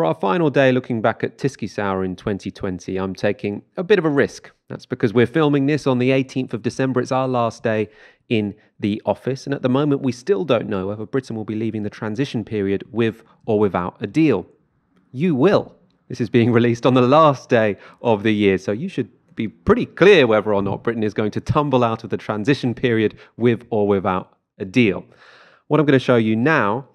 For our final day looking back at Tisky Sour in 2020, I'm taking a bit of a risk. That's because we're filming this on the 18th of December. It's our last day in the office. And at the moment, we still don't know whether Britain will be leaving the transition period with or without a deal. You will. This is being released on the last day of the year. So you should be pretty clear whether or not Britain is going to tumble out of the transition period with or without a deal. What I'm going to show you now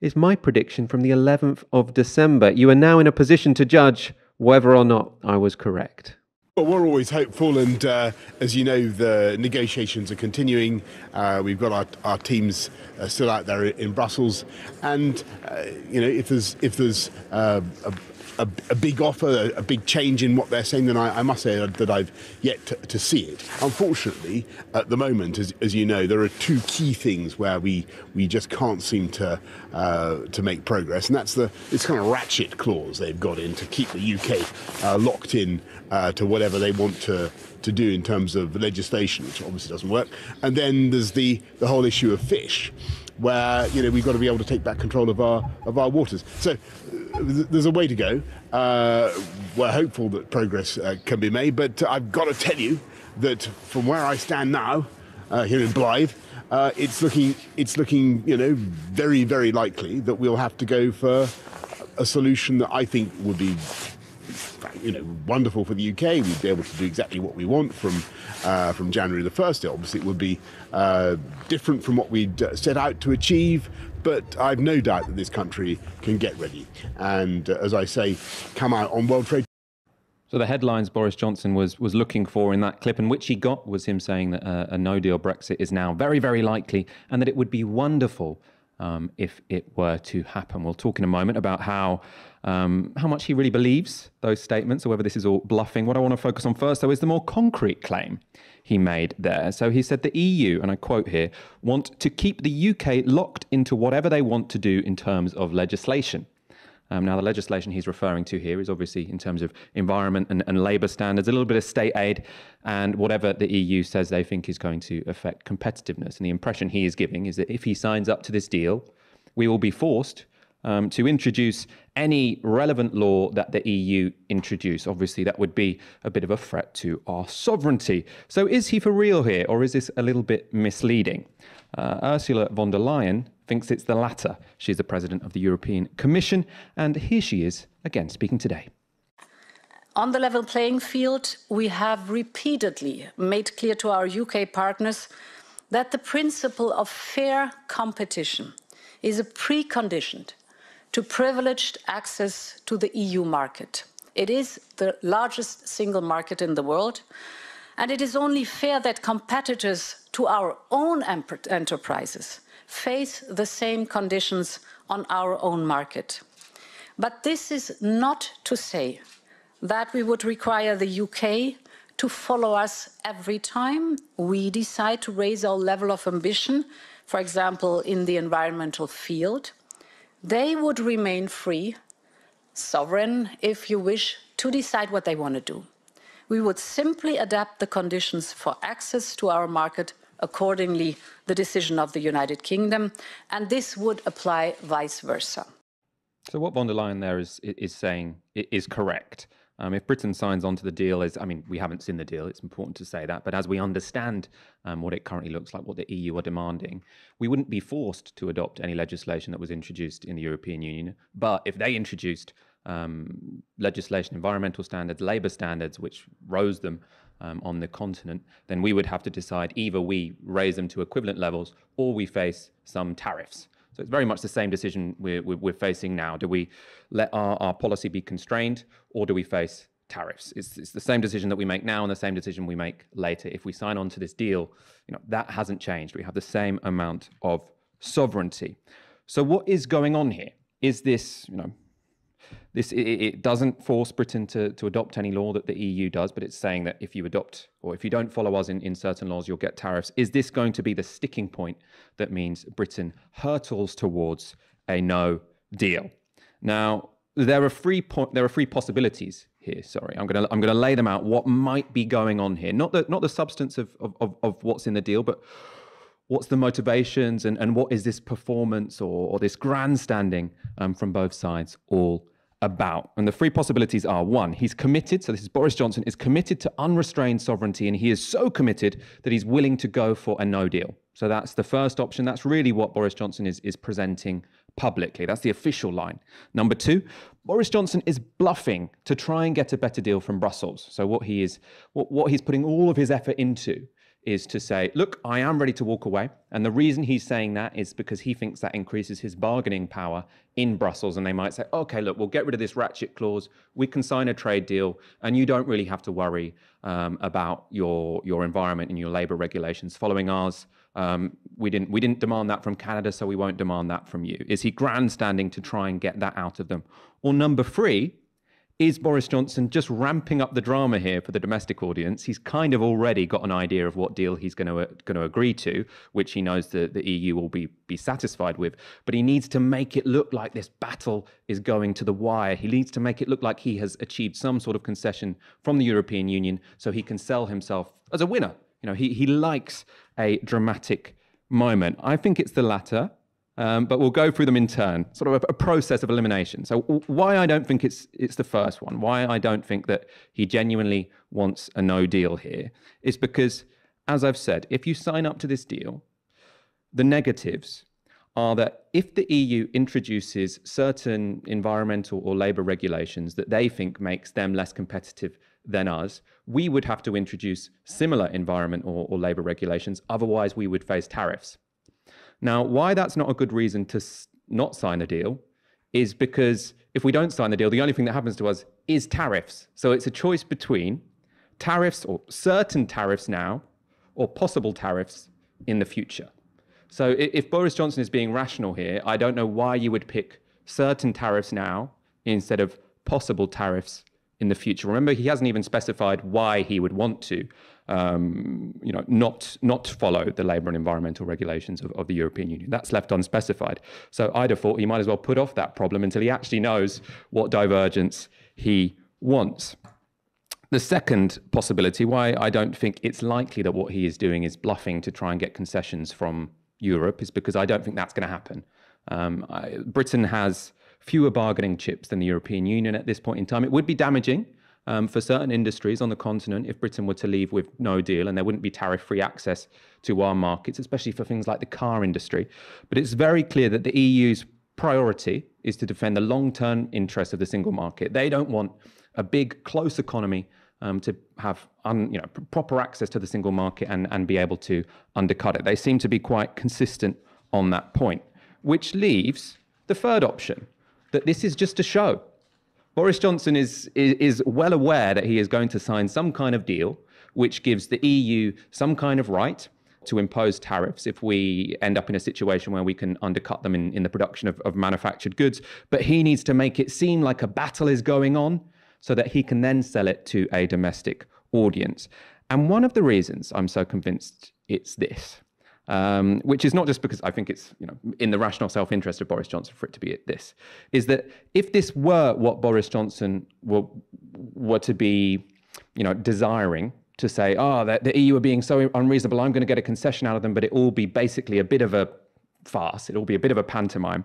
is my prediction from the 11th of December. You are now in a position to judge whether or not I was correct. Well, we're always hopeful, and uh, as you know, the negotiations are continuing. Uh, we've got our, our teams uh, still out there in Brussels, and uh, you know, if there's if there's uh, a, a, a big offer, a, a, big change in what they're saying, then I, I must say that I've yet to, to, see it. Unfortunately, at the moment, as, as, you know, there are two key things where we, we just can't seem to uh, to make progress, and that's the this kind of ratchet clause they've got in to keep the UK uh, locked in uh, to whatever they want to to do in terms of legislation, which obviously doesn't work. And then there's the the whole issue of fish where you know we've got to be able to take back control of our of our waters. So there's a way to go. Uh, we're hopeful that progress uh, can be made, but I've got to tell you that from where I stand now, uh, here in Blythe, uh, it's looking it's looking you know very very likely that we'll have to go for a solution that I think would be you know, wonderful for the UK. We'd be able to do exactly what we want from uh, from January the first. Obviously, it would be uh, different from what we'd uh, set out to achieve. But I've no doubt that this country can get ready, and uh, as I say, come out on World Trade. So the headlines Boris Johnson was was looking for in that clip, and which he got, was him saying that uh, a No Deal Brexit is now very, very likely, and that it would be wonderful um, if it were to happen. We'll talk in a moment about how um, how much he really believes those statements, or whether this is all bluffing. What I want to focus on first, though, is the more concrete claim he made there. So he said the EU, and I quote here, want to keep the UK locked into whatever they want to do in terms of legislation. Um, now, the legislation he's referring to here is obviously in terms of environment and, and labour standards, a little bit of state aid, and whatever the EU says they think is going to affect competitiveness. And the impression he is giving is that if he signs up to this deal, we will be forced um, to introduce any relevant law that the EU introduce. Obviously, that would be a bit of a threat to our sovereignty. So, is he for real here, or is this a little bit misleading? Uh, Ursula von der Leyen thinks it's the latter. She's the president of the European Commission, and here she is again speaking today. On the level playing field, we have repeatedly made clear to our UK partners that the principle of fair competition is a precondition to privileged access to the EU market. It is the largest single market in the world, and it is only fair that competitors to our own enterprises face the same conditions on our own market. But this is not to say that we would require the UK to follow us every time we decide to raise our level of ambition, for example, in the environmental field. They would remain free, sovereign, if you wish, to decide what they want to do. We would simply adapt the conditions for access to our market accordingly the decision of the United Kingdom, and this would apply vice versa. So what von der Leyen there is is saying is correct. Um, if Britain signs on to the deal, is I mean, we haven't seen the deal. It's important to say that, but as we understand um, what it currently looks like, what the EU are demanding, we wouldn't be forced to adopt any legislation that was introduced in the European Union. But if they introduced um, legislation, environmental standards, labour standards, which rose them um, on the continent, then we would have to decide either we raise them to equivalent levels or we face some tariffs. So it's very much the same decision we're, we're facing now. Do we let our, our policy be constrained or do we face tariffs? It's, it's the same decision that we make now and the same decision we make later. If we sign on to this deal, you know, that hasn't changed. We have the same amount of sovereignty. So what is going on here? Is this, you know, this it, it, doesn't force Britain to, to adopt any law that the EU does, but it's saying that if you adopt or if you don't follow us in, in certain laws, you'll get tariffs. Is this going to be the sticking point that means Britain hurtles towards a no deal? Now, there are three po- there are three possibilities here. Sorry, I'm gonna I'm gonna lay them out. What might be going on here? Not the not the substance of of, of what's in the deal, but what's the motivations and, and what is this performance or, or this grandstanding um, from both sides all about. And the three possibilities are one, he's committed, so this is Boris Johnson, is committed to unrestrained sovereignty, and he is so committed that he's willing to go for a no deal. So that's the first option. That's really what Boris Johnson is, is presenting publicly. That's the official line. Number two, Boris Johnson is bluffing to try and get a better deal from Brussels. So what he is what, what he's putting all of his effort into is to say, look, I am ready to walk away. And the reason he's saying that is because he thinks that increases his bargaining power in Brussels. And they might say, okay, look, we'll get rid of this ratchet clause. We can sign a trade deal, and you don't really have to worry um, about your, your environment and your labor regulations following ours. Um, we didn't we didn't demand that from Canada, so we won't demand that from you. Is he grandstanding to try and get that out of them? Or number three, is Boris Johnson just ramping up the drama here for the domestic audience? He's kind of already got an idea of what deal he's going to going to agree to, which he knows the, the EU will be be satisfied with. But he needs to make it look like this battle is going to the wire. He needs to make it look like he has achieved some sort of concession from the European Union, so he can sell himself as a winner. You know, he he likes a dramatic moment. I think it's the latter. Um, but we'll go through them in turn, sort of a, a, process of elimination. So, why I don't think it's it's the first one, why I don't think that he genuinely wants a no deal here, is because, as I've said, if you sign up to this deal, the negatives are that if the EU introduces certain environmental or labour regulations that they think makes them less competitive than us, we would have to introduce similar environment or, or labour regulations. Otherwise, we would face tariffs. Now, why that's not a good reason to not sign a deal is because if we don't sign the deal, the only thing that happens to us is tariffs. So it's a choice between tariffs or certain tariffs now or possible tariffs in the future. So if Boris Johnson is being rational here, I don't know why you would pick certain tariffs now instead of possible tariffs in the future. Remember, he hasn't even specified why he would want to um, you know, not not follow the labour and environmental regulations of, of the European Union. That's left unspecified. So Ida thought he might as well put off that problem until he actually knows what divergence he wants. The second possibility, why I don't think it's likely that what he is doing is bluffing to try and get concessions from Europe, is because I don't think that's going to happen. Um, I, Britain has fewer bargaining chips than the European Union at this point in time. It would be damaging um, for certain industries on the continent if Britain were to leave with no deal and there wouldn't be tariff free access to our markets, especially for things like the car industry. But it's very clear that the EU's priority is to defend the long term interests of the single market. They don't want a big, close economy. Um, to have un, you know, proper access to the single market and, and be able to undercut it. They seem to be quite consistent on that point, which leaves the third option that this is just a show Boris Johnson is, is, is well aware that he is going to sign some kind of deal which gives the EU some kind of right to impose tariffs if we end up in a situation where we can undercut them in, in the production of, of manufactured goods. But he needs to make it seem like a battle is going on so that he can then sell it to a domestic audience. And one of the reasons I'm so convinced it's this um, which is not just because I think it's you know in the rational self-interest of Boris Johnson for it to be at this, is that if this were what Boris Johnson were were to be, you know, desiring to say, oh, ah, that the EU are being so unreasonable, I'm going to get a concession out of them, but it will be basically a bit of a farce, it'll be a bit of a pantomime,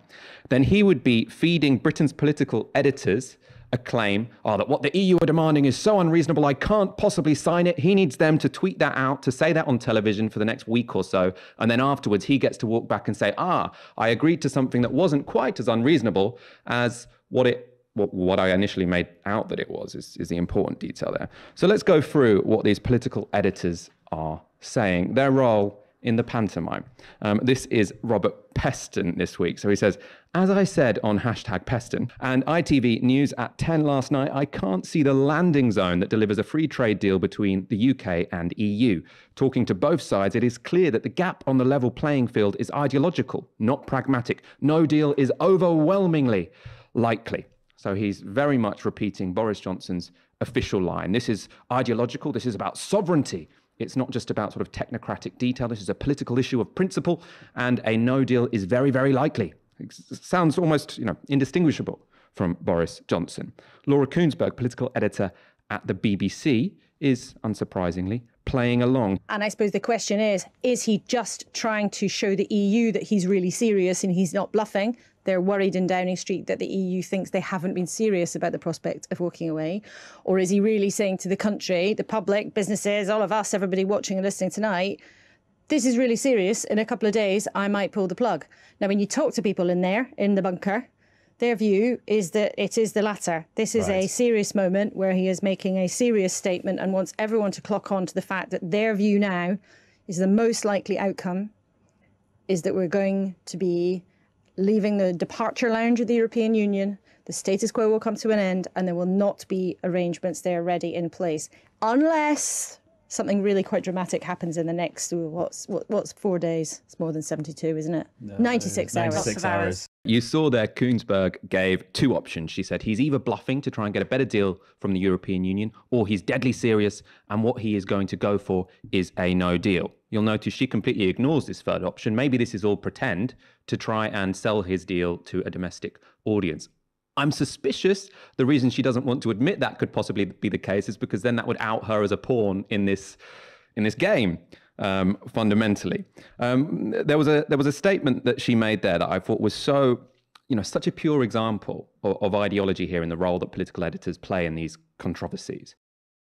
then he would be feeding Britain's political editors a claim oh, that what the EU are demanding is so unreasonable, I can't possibly sign it. He needs them to tweet that out, to say that on television for the next week or so. And then afterwards, he gets to walk back and say, ah, I agreed to something that wasn't quite as unreasonable as what it what, what I initially made out that it was is, is the important detail there. So let's go through what these political editors are saying. Their role in the pantomime. Um, this is Robert Peston this week. So he says, As I said on hashtag Peston and ITV News at 10 last night, I can't see the landing zone that delivers a free trade deal between the UK and EU. Talking to both sides, it is clear that the gap on the level playing field is ideological, not pragmatic. No deal is overwhelmingly likely. So he's very much repeating Boris Johnson's official line. This is ideological, this is about sovereignty. It's not just about sort of technocratic detail. This is a political issue of principle, and a no deal is very, very likely. It sounds almost you know, indistinguishable from Boris Johnson. Laura Koonsberg, political editor at the BBC, is unsurprisingly playing along. And I suppose the question is is he just trying to show the EU that he's really serious and he's not bluffing? They're worried in Downing Street that the EU thinks they haven't been serious about the prospect of walking away. Or is he really saying to the country, the public, businesses, all of us, everybody watching and listening tonight, this is really serious. In a couple of days, I might pull the plug. Now, when you talk to people in there, in the bunker, their view is that it is the latter. This is right. a serious moment where he is making a serious statement and wants everyone to clock on to the fact that their view now is the most likely outcome is that we're going to be leaving the departure lounge of the European Union. The status quo will come to an end and there will not be arrangements there ready in place unless something really quite dramatic happens in the next what's what, what's four days it's more than 72 isn't it no, 96, 96 hours 96 hours you saw there Koonsberg gave two options she said he's either bluffing to try and get a better deal from the European Union or he's deadly serious and what he is going to go for is a no deal you'll notice she completely ignores this third option maybe this is all pretend to try and sell his deal to a domestic audience I'm suspicious the reason she doesn't want to admit that could possibly be the case is because then that would out her as a pawn in this in this game. Um, fundamentally, um, there was a there was a statement that she made there that I thought was so you know such a pure example of, of ideology here in the role that political editors play in these controversies.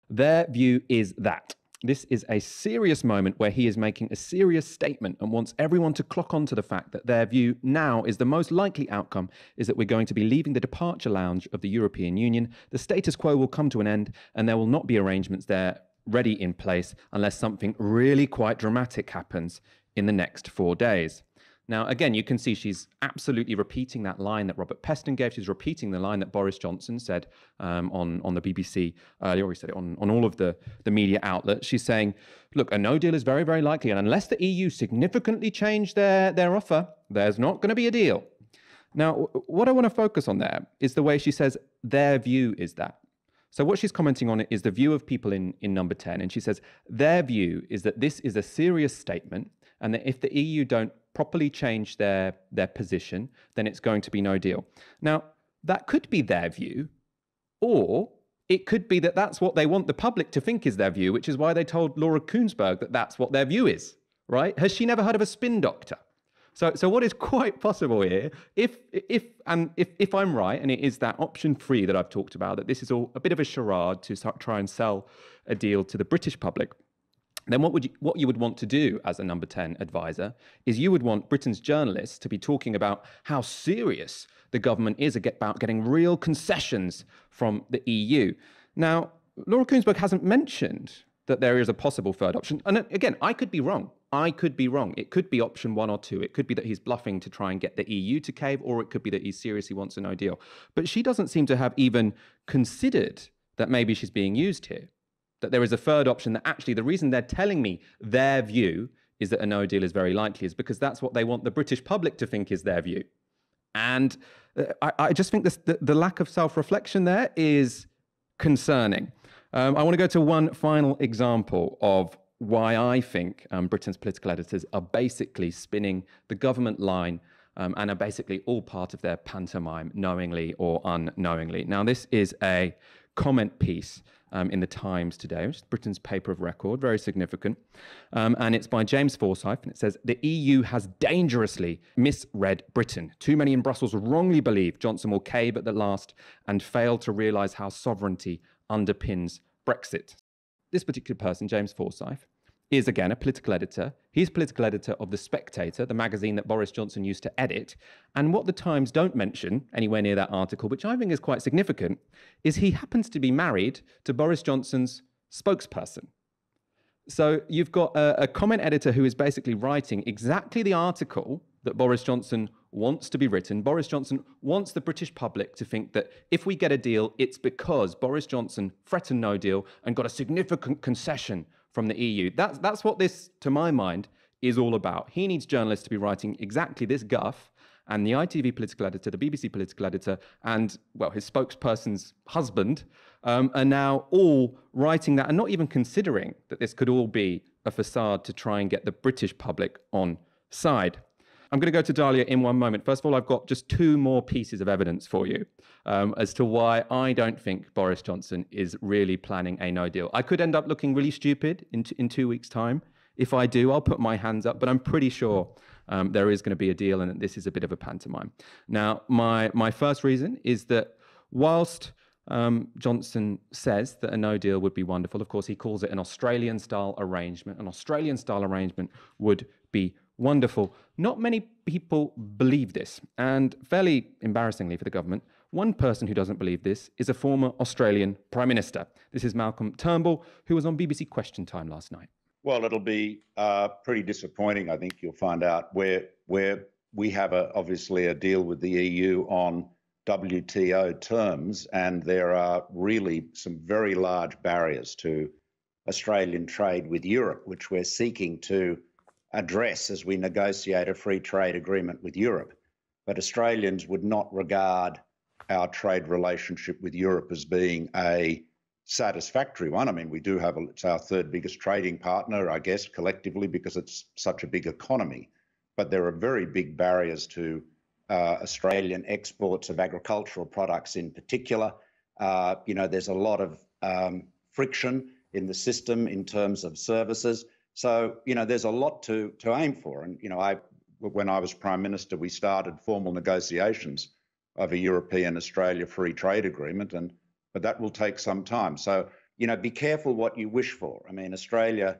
Their view is that this is a serious moment where he is making a serious statement and wants everyone to clock on to the fact that their view now is the most likely outcome is that we're going to be leaving the departure lounge of the European Union. The status quo will come to an end and there will not be arrangements there ready in place unless something really quite dramatic happens in the next four days. Now, again, you can see she's absolutely repeating that line that Robert Peston gave. She's repeating the line that Boris Johnson said um, on, on the BBC earlier. He said it on, on all of the, the media outlets. She's saying, look, a no deal is very, very likely. And unless the EU significantly change their, their offer, there's not going to be a deal. Now, what I want to focus on there is the way she says their view is that. So what she's commenting on is the view of people in, in number 10. And she says their view is that this is a serious statement and that if the EU don't properly change their, their position, then it's going to be no deal. Now, that could be their view, or it could be that that's what they want the public to think is their view, which is why they told Laura Koonsberg that that's what their view is, right? Has she never heard of a spin doctor? So, so what is quite possible here, if if and um, if if I'm right, and it is that option three that I've talked about, that this is all a bit of a charade to start, try and sell a deal to the British public then what would you, what you would want to do as a number 10 advisor is you would want Britain's journalists to be talking about how serious the government is about getting real concessions from the EU. Now, Laura Koonsberg hasn't mentioned that there is a possible third option. And again, I could be wrong. I could be wrong. It could be option one or two. It could be that he's bluffing to try and get the EU to cave, or it could be that he seriously wants a no deal. But she doesn't seem to have even considered that maybe she's being used here that there is a third option that actually the reason they're telling me their view is that a no deal is very likely is because that's what they want the British public to think is their view. And uh, I, I just think this, the, the lack of self reflection there is concerning. Um, I want to go to one final example of why I think um, Britain's political editors are basically spinning the government line um, and are basically all part of their pantomime, knowingly or unknowingly. Now, this is a comment piece um, in the Times today, which is Britain's paper of record, very significant. Um, and it's by James Forsyth, and it says The EU has dangerously misread Britain. Too many in Brussels wrongly believe Johnson will cave at the last and fail to realise how sovereignty underpins Brexit. This particular person, James Forsyth, is again a political editor. He's political editor of The Spectator, the magazine that Boris Johnson used to edit. And what the Times don't mention anywhere near that article, which I think is quite significant, is he happens to be married to Boris Johnson's spokesperson. So you've got a, a comment editor who is basically writing exactly the article that Boris Johnson wants to be written. Boris Johnson wants the British public to think that if we get a deal, it's because Boris Johnson threatened no deal and got a significant concession from the EU. That's, that's what this, to my mind, is all about. He needs journalists to be writing exactly this guff. And the ITV political editor, the BBC political editor, and, well, his spokesperson's husband um, are now all writing that and not even considering that this could all be a facade to try and get the British public on side. I'm going to go to Dahlia in one moment. First of all, I've got just two more pieces of evidence for you um, as to why I don't think Boris Johnson is really planning a no deal. I could end up looking really stupid in, t- in two weeks' time. If I do, I'll put my hands up, but I'm pretty sure um, there is going to be a deal and this is a bit of a pantomime. Now, my, my first reason is that whilst um, Johnson says that a no deal would be wonderful, of course, he calls it an Australian style arrangement. An Australian style arrangement would be Wonderful. Not many people believe this. And fairly embarrassingly for the government, one person who doesn't believe this is a former Australian Prime Minister. This is Malcolm Turnbull, who was on BBC Question Time last night. Well, it'll be uh, pretty disappointing, I think, you'll find out, where, where we have a, obviously a deal with the EU on WTO terms, and there are really some very large barriers to Australian trade with Europe, which we're seeking to address as we negotiate a free trade agreement with Europe. But Australians would not regard our trade relationship with Europe as being a satisfactory one. I mean, we do have a, it's our third biggest trading partner, I guess, collectively because it's such a big economy. But there are very big barriers to uh, Australian exports of agricultural products in particular. Uh, you know, there's a lot of um, friction in the system in terms of services. So you know, there's a lot to to aim for. And you know, I when I was prime minister, we started formal negotiations of a European Australia free trade agreement, and but that will take some time. So you know, be careful what you wish for. I mean, Australia,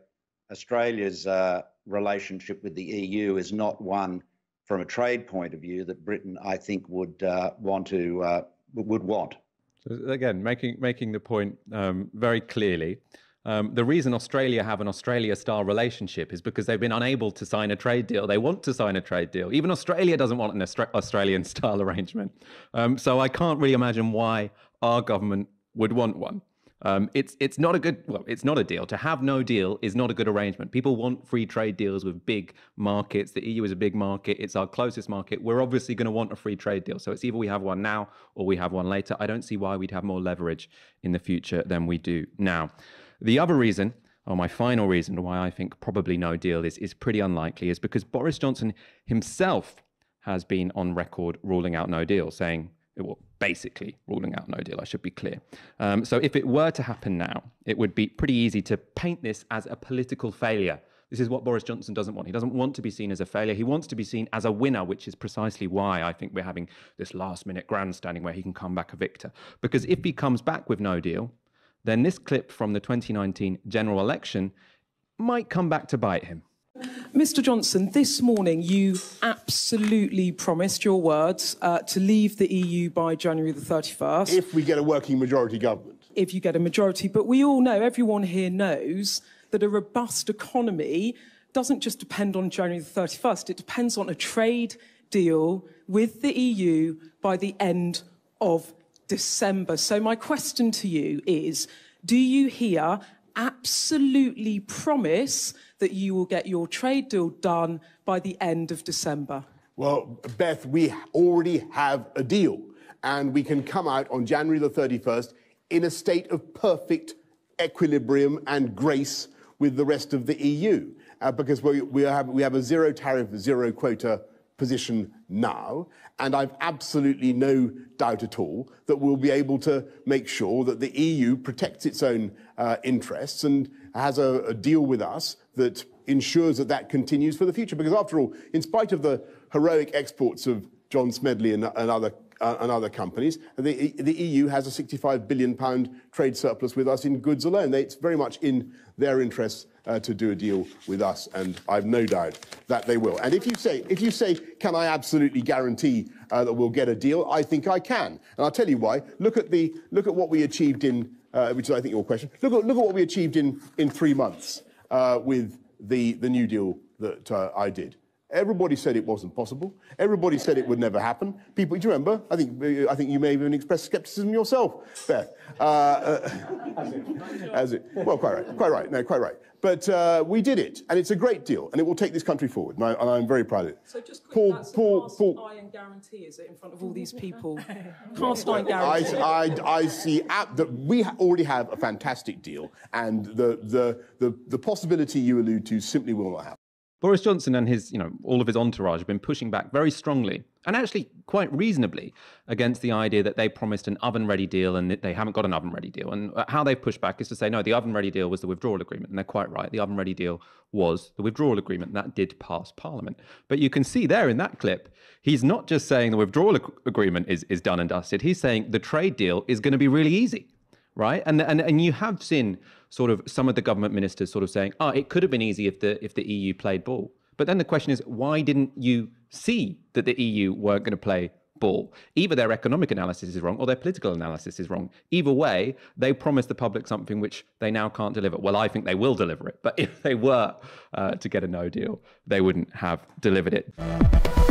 Australia's uh, relationship with the EU is not one from a trade point of view that Britain, I think, would uh, want to uh, would want. So again, making making the point um, very clearly um, the reason Australia have an Australia style relationship is because they've been unable to sign a trade deal. They want to sign a trade deal. Even Australia doesn't want an Austra- Australian style arrangement. Um, so I can't really imagine why our government would want one. Um, it's it's not a good well, it's not a deal. To have no deal is not a good arrangement. People want free trade deals with big markets. The EU is a big market. It's our closest market. We're obviously going to want a free trade deal. So it's either we have one now or we have one later. I don't see why we'd have more leverage in the future than we do now. The other reason, or my final reason why I think probably no deal is, is pretty unlikely, is because Boris Johnson himself has been on record ruling out no deal, saying, well, basically ruling out no deal, I should be clear. Um, so if it were to happen now, it would be pretty easy to paint this as a political failure. This is what Boris Johnson doesn't want. He doesn't want to be seen as a failure. He wants to be seen as a winner, which is precisely why I think we're having this last minute grandstanding where he can come back a victor. Because if he comes back with no deal, then this clip from the 2019 general election might come back to bite him. Mr. Johnson, this morning you absolutely promised your words uh, to leave the EU by January the 31st. If we get a working majority government. If you get a majority. But we all know, everyone here knows, that a robust economy doesn't just depend on January the 31st, it depends on a trade deal with the EU by the end of December. So, my question to you is do you here absolutely promise that you will get your trade deal done by the end of December? Well, Beth, we already have a deal, and we can come out on January the 31st in a state of perfect equilibrium and grace with the rest of the EU uh, because we, we, have, we have a zero tariff, zero quota position now, and I've absolutely no doubt at all that we'll be able to make sure that the EU protects its own uh, interests and has a, a deal with us that ensures that that continues for the future. Because after all, in spite of the heroic exports of John Smedley and, and other uh, and other companies. The, the, EU has a 65 billion pound trade surplus with us in goods alone. They, it's very much in their interests uh, to do a deal with us, and I've no doubt that they will. And if you say, if you say, can I absolutely guarantee uh, that we'll get a deal? I think I can, and I'll tell you why. Look at the look at what we achieved in, uh, which is I think your question. Look at look at what we achieved in in three months uh, with the the New Deal that uh, I did. Everybody said it wasn't possible. Everybody said it would never happen. People, do you remember? I think I think you may even express scepticism yourself, Beth. Uh, uh, as, it. Well, quite right. Quite right. No, quite right. But uh, we did it, and it's a great deal, and it will take this country forward, and, I, am very proud of it. So just quick, Paul, that's Paul, cast Paul. iron guarantee, is it, in front of all these people? cast iron guarantee. I, I, I see that we already have a fantastic deal, and the, the, the, the possibility you allude to simply will not happen. Boris Johnson and his, you know, all of his entourage have been pushing back very strongly and actually quite reasonably against the idea that they promised an oven ready deal and they haven't got an oven ready deal. And uh, how they've pushed back is to say, no, the oven ready deal was the withdrawal agreement. And they're quite right. The oven ready deal was the withdrawal agreement. That did pass Parliament. But you can see there in that clip, he's not just saying the withdrawal ag- agreement is, is done and dusted. He's saying the trade deal is going to be really easy right? And and and you have seen sort of some of the government ministers sort of saying, "Oh, it could have been easy if the if the EU played ball." But then the question is, why didn't you see that the EU weren't going to play ball? Either their economic analysis is wrong or their political analysis is wrong. Either way, they promised the public something which they now can't deliver. Well, I think they will deliver it, but if they were uh, to get a no deal, they wouldn't have delivered it.